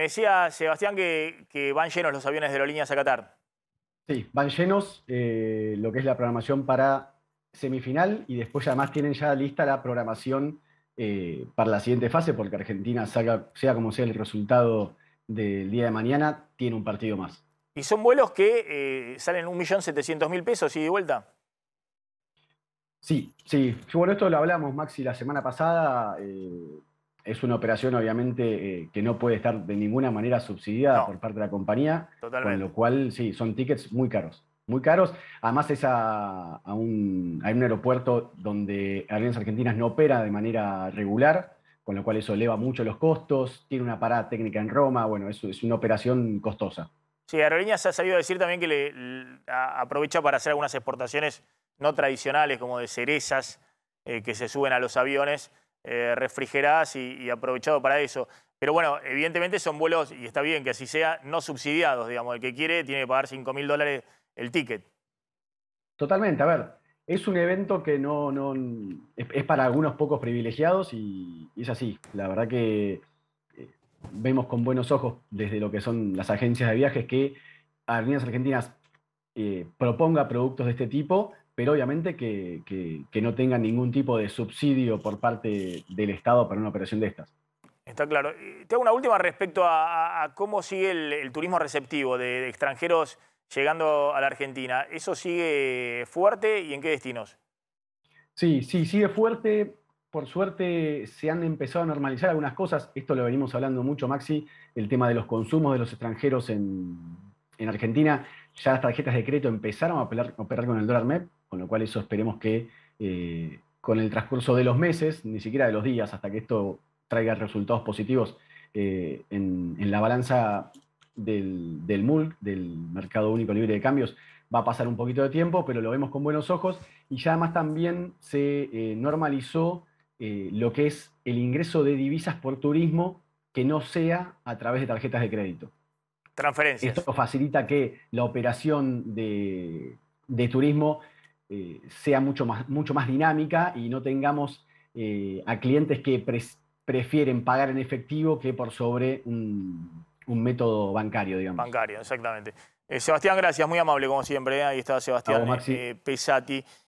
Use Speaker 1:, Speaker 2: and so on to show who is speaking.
Speaker 1: Me decía Sebastián que, van llenos los aviones de aerolíneas a Qatar.
Speaker 2: Sí, van llenos eh, lo que es la programación para semifinal y después además tienen ya lista la programación eh, para la siguiente fase, porque Argentina sea como sea el resultado del día de mañana, tiene un partido más.
Speaker 1: ¿Y son vuelos que eh, salen 1.700.000 pesos y de vuelta?
Speaker 2: Sí, sí. Bueno, esto lo hablamos, Maxi, la semana pasada es una operación obviamente eh, que no puede estar de ninguna manera subsidiada por parte de la compañía, Totalmente. con lo cual sí, son tickets muy caros, muy caros. Además es a, un, aeropuerto donde Aerolíneas Argentinas no opera de manera regular, con lo cual eso eleva mucho los costos, tiene una parada técnica en Roma, bueno, es, es una operación costosa.
Speaker 1: Sí, Aerolíneas ha sabido decir también que le, aprovecha para hacer algunas exportaciones no tradicionales, como de cerezas eh, que se suben a los aviones eh, refrigeradas y, aprovechado para eso. Pero bueno, evidentemente son vuelos, y está bien que así sea, no subsidiados, digamos. El que quiere tiene que pagar 5 mil dólares el ticket.
Speaker 2: Totalmente, a ver, es un evento que no, es, para algunos pocos privilegiados y, es así. La verdad que eh, vemos con buenos ojos desde lo que son las agencias de viajes que Aerolíneas Argentinas eh, proponga productos de este tipo pero obviamente que, no tengan ningún tipo de subsidio por parte del Estado para una operación de estas.
Speaker 1: Está claro. Eh, te hago una última respecto a, cómo sigue el, turismo receptivo de, extranjeros llegando a la Argentina. ¿Eso sigue fuerte y en qué destinos?
Speaker 2: Sí, sí, sigue fuerte por suerte se han empezado a normalizar algunas cosas. Esto lo venimos hablando mucho, Maxi, el tema de los consumos de los extranjeros en, en Argentina ya las tarjetas de crédito empezaron a operar, con el dólar MEP, con lo cual eso esperemos que eh, con el transcurso de los meses, ni siquiera de los días, hasta que esto traiga resultados positivos eh, en, la balanza del, del MULC, del Mercado Único Libre de Cambios, va a pasar un poquito de tiempo, pero lo vemos con buenos ojos y ya además también se eh, normalizó lo que es el ingreso de divisas por turismo que no sea a través de tarjetas de crédito. Esto facilita que la operación de, turismo eh, sea mucho más, mucho más dinámica y no tengamos eh, a clientes que prefieren pagar en efectivo que por sobre un, método bancario, digamos.
Speaker 1: Bancario, exactamente. Eh, Sebastián, gracias, muy amable como siempre. Ahí está Sebastián Pesati.